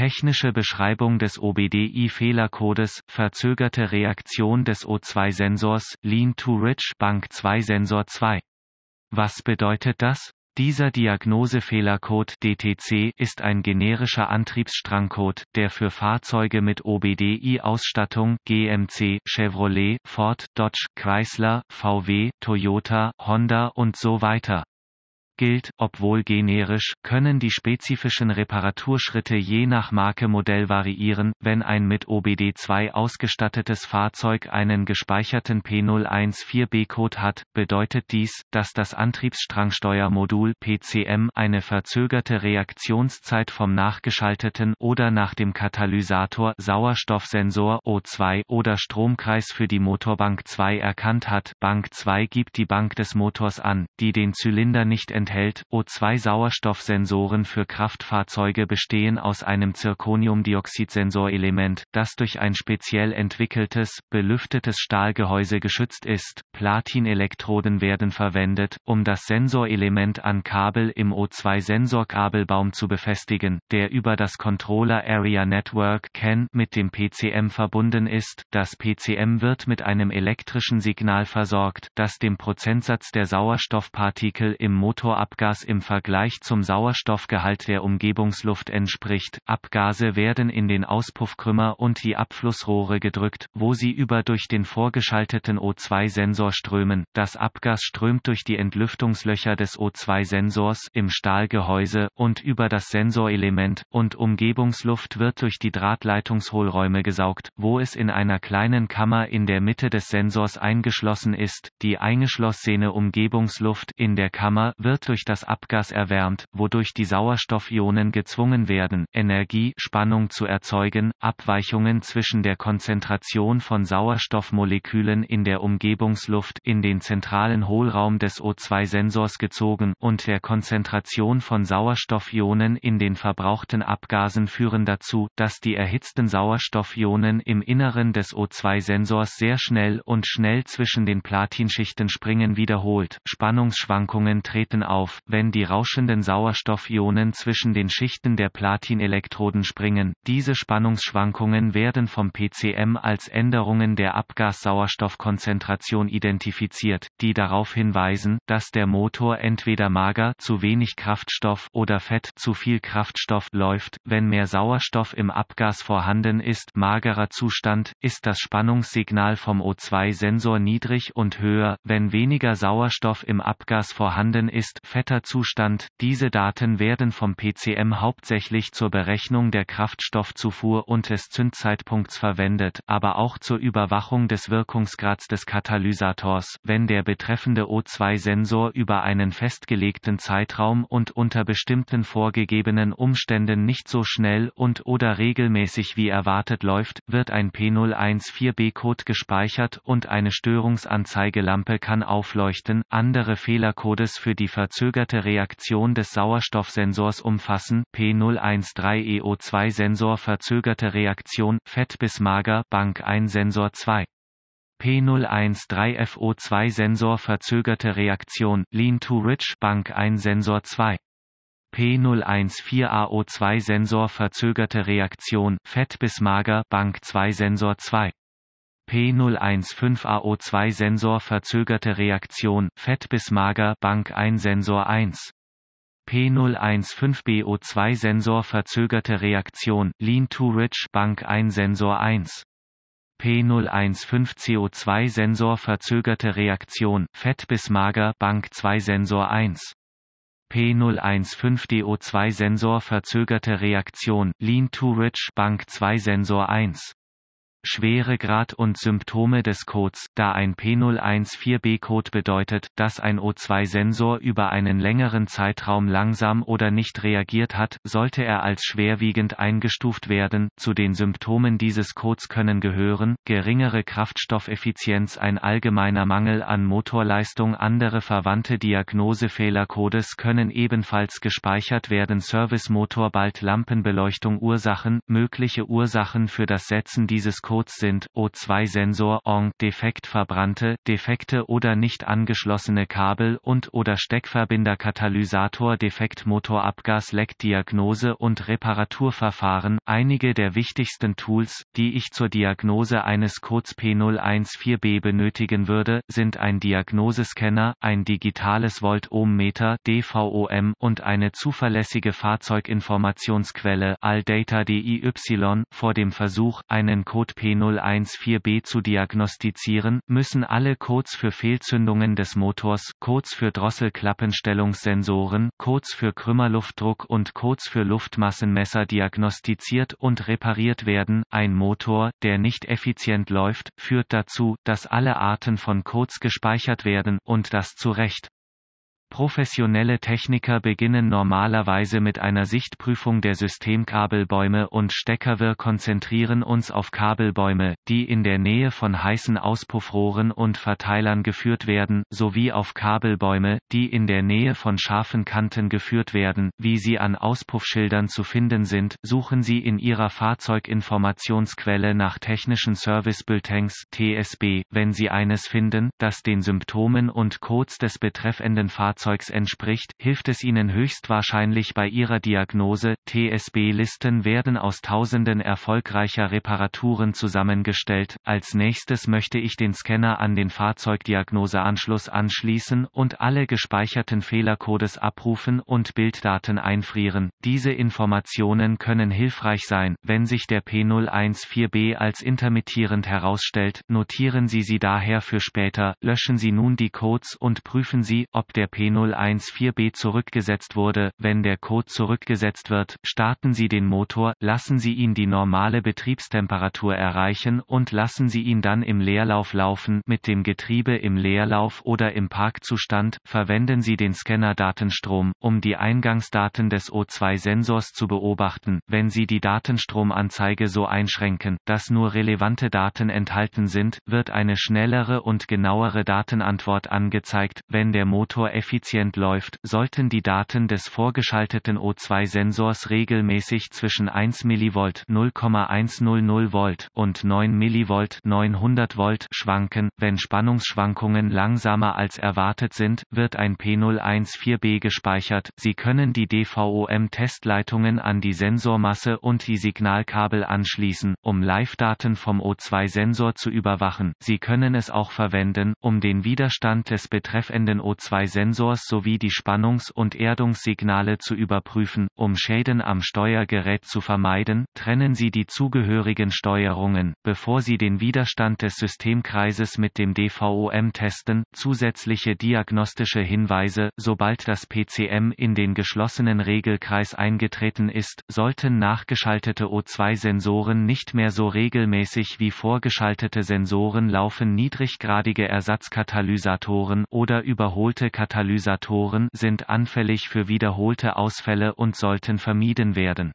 Technische Beschreibung des OBDI-Fehlercodes, verzögerte Reaktion des O2-Sensors, Lean-to-Rich Bank-2-Sensor 2. Was bedeutet das? Dieser Diagnosefehlercode DTC ist ein generischer Antriebsstrangcode, der für Fahrzeuge mit OBDI-Ausstattung GMC, Chevrolet, Ford, Dodge, Chrysler, VW, Toyota, Honda und so weiter gilt, obwohl generisch, können die spezifischen Reparaturschritte je nach Marke Modell variieren. Wenn ein mit OBD2 ausgestattetes Fahrzeug einen gespeicherten P014B-Code hat, bedeutet dies, dass das Antriebsstrangsteuermodul PCM eine verzögerte Reaktionszeit vom nachgeschalteten oder nach dem Katalysator Sauerstoffsensor O2 oder Stromkreis für die Motorbank 2 erkannt hat. Bank 2 gibt die Bank des Motors an, die den Zylinder nicht enthält enthält. O2-Sauerstoffsensoren für Kraftfahrzeuge bestehen aus einem Zirconiumdioxidsensorelement, das durch ein speziell entwickeltes, belüftetes Stahlgehäuse geschützt ist. Platinelektroden werden verwendet, um das Sensorelement an Kabel im O2-Sensorkabelbaum zu befestigen, der über das Controller Area Network CAN mit dem PCM verbunden ist. Das PCM wird mit einem elektrischen Signal versorgt, das dem Prozentsatz der Sauerstoffpartikel im Motor Abgas im Vergleich zum Sauerstoffgehalt der Umgebungsluft entspricht. Abgase werden in den Auspuffkrümmer und die Abflussrohre gedrückt, wo sie über durch den vorgeschalteten O2-Sensor strömen. Das Abgas strömt durch die Entlüftungslöcher des O2-Sensors im Stahlgehäuse und über das Sensorelement und Umgebungsluft wird durch die Drahtleitungshohlräume gesaugt, wo es in einer kleinen Kammer in der Mitte des Sensors eingeschlossen ist. Die eingeschlossene Umgebungsluft in der Kammer wird wird durch das Abgas erwärmt, wodurch die Sauerstoffionen gezwungen werden, Energie Spannung zu erzeugen. Abweichungen zwischen der Konzentration von Sauerstoffmolekülen in der Umgebungsluft in den zentralen Hohlraum des O2-Sensors gezogen und der Konzentration von Sauerstoffionen in den verbrauchten Abgasen führen dazu, dass die erhitzten Sauerstoffionen im Inneren des O2-Sensors sehr schnell und schnell zwischen den Platinschichten springen wiederholt. Spannungsschwankungen treten auf, wenn die rauschenden Sauerstoffionen zwischen den Schichten der Platinelektroden springen. Diese Spannungsschwankungen werden vom PCM als Änderungen der Abgas-Sauerstoffkonzentration identifiziert, die darauf hinweisen, dass der Motor entweder mager zu wenig Kraftstoff oder fett zu viel Kraftstoff läuft. Wenn mehr Sauerstoff im Abgas vorhanden ist, magerer Zustand, ist das Spannungssignal vom O2-Sensor niedrig und höher, wenn weniger Sauerstoff im Abgas vorhanden ist, Fetter-Zustand. Diese Daten werden vom PCM hauptsächlich zur Berechnung der Kraftstoffzufuhr und des Zündzeitpunkts verwendet, aber auch zur Überwachung des Wirkungsgrads des Katalysators, wenn der betreffende O2-Sensor über einen festgelegten Zeitraum und unter bestimmten vorgegebenen Umständen nicht so schnell und oder regelmäßig wie erwartet läuft, wird ein P014B-Code gespeichert und eine Störungsanzeigelampe kann aufleuchten. Andere Fehlercodes für die Ver verzögerte Reaktion des Sauerstoffsensors umfassen P013EO2-Sensor e verzögerte Reaktion, fett bis mager Bank 1 Sensor 2. P013FO2-Sensor verzögerte Reaktion, Lean to Rich Bank 1 Sensor 2. P014AO2-Sensor verzögerte Reaktion, fett bis mager Bank 2 Sensor 2. P015AO2-Sensor verzögerte Reaktion, fett bis mager Bank 1 Sensor 1. P015BO2-Sensor verzögerte Reaktion, lean to rich Bank 1 Sensor 1. P015CO2-Sensor verzögerte Reaktion, fett bis mager Bank 2 Sensor 1. P015DO2-Sensor verzögerte Reaktion, lean to rich Bank 2 Sensor 1. Schweregrad und Symptome des Codes, da ein P014b-Code bedeutet, dass ein O2-Sensor über einen längeren Zeitraum langsam oder nicht reagiert hat, sollte er als schwerwiegend eingestuft werden. Zu den Symptomen dieses Codes können gehören, geringere Kraftstoffeffizienz, ein allgemeiner Mangel an Motorleistung. Andere verwandte Diagnosefehlercodes können ebenfalls gespeichert werden. Servicemotor bald Lampenbeleuchtung Ursachen, mögliche Ursachen für das Setzen dieses kurz sind, O2-Sensor ON, defekt verbrannte, defekte oder nicht angeschlossene Kabel und oder Steckverbinder Katalysator defekt Motorabgasleck Diagnose und Reparaturverfahren, einige der wichtigsten Tools, die ich zur Diagnose eines Codes P014b benötigen würde, sind ein Diagnosescanner, ein digitales volt DVOM und eine zuverlässige Fahrzeuginformationsquelle Aldata DIY vor dem Versuch, einen Code P014b zu diagnostizieren, müssen alle Codes für Fehlzündungen des Motors, Codes für Drosselklappenstellungssensoren, Codes für Krümmerluftdruck und Codes für Luftmassenmesser diagnostiziert und repariert werden. Ein Motor, der nicht effizient läuft, führt dazu, dass alle Arten von Codes gespeichert werden, und das zu Recht. Professionelle Techniker beginnen normalerweise mit einer Sichtprüfung der Systemkabelbäume und Stecker. Wir konzentrieren uns auf Kabelbäume, die in der Nähe von heißen Auspuffrohren und Verteilern geführt werden, sowie auf Kabelbäume, die in der Nähe von scharfen Kanten geführt werden, wie sie an Auspuffschildern zu finden sind. Suchen Sie in Ihrer Fahrzeuginformationsquelle nach technischen Service Bulletins TSB, wenn Sie eines finden, das den Symptomen und Codes des betreffenden Fahrzeugs Fahrzeugs entspricht, hilft es Ihnen höchstwahrscheinlich bei Ihrer Diagnose. TSB-Listen werden aus tausenden erfolgreicher Reparaturen zusammengestellt. Als nächstes möchte ich den Scanner an den Fahrzeugdiagnoseanschluss anschließen und alle gespeicherten Fehlercodes abrufen und Bilddaten einfrieren. Diese Informationen können hilfreich sein, wenn sich der P014b als intermittierend herausstellt. Notieren Sie sie daher für später, löschen Sie nun die Codes und prüfen Sie, ob der p B014B zurückgesetzt wurde. Wenn der Code zurückgesetzt wird, starten Sie den Motor, lassen Sie ihn die normale Betriebstemperatur erreichen und lassen Sie ihn dann im Leerlauf laufen. Mit dem Getriebe im Leerlauf oder im Parkzustand verwenden Sie den Scanner-Datenstrom, um die Eingangsdaten des O2-Sensors zu beobachten. Wenn Sie die Datenstromanzeige so einschränken, dass nur relevante Daten enthalten sind, wird eine schnellere und genauere Datenantwort angezeigt. Wenn der Motor effizient effizient läuft, sollten die Daten des vorgeschalteten O2-Sensors regelmäßig zwischen 1 mV 0,100 V und 9 mV 900 V schwanken. Wenn Spannungsschwankungen langsamer als erwartet sind, wird ein P014b gespeichert. Sie können die DVOM-Testleitungen an die Sensormasse und die Signalkabel anschließen, um Live-Daten vom O2-Sensor zu überwachen. Sie können es auch verwenden, um den Widerstand des betreffenden O2-Sensors Motors sowie die Spannungs- und Erdungssignale zu überprüfen, um Schäden am Steuergerät zu vermeiden, trennen Sie die zugehörigen Steuerungen, bevor Sie den Widerstand des Systemkreises mit dem DVOM testen, zusätzliche diagnostische Hinweise, sobald das PCM in den geschlossenen Regelkreis eingetreten ist, sollten nachgeschaltete O2-Sensoren nicht mehr so regelmäßig wie vorgeschaltete Sensoren laufen niedriggradige Ersatzkatalysatoren oder überholte Katalysatoren Katalysatoren sind anfällig für wiederholte Ausfälle und sollten vermieden werden.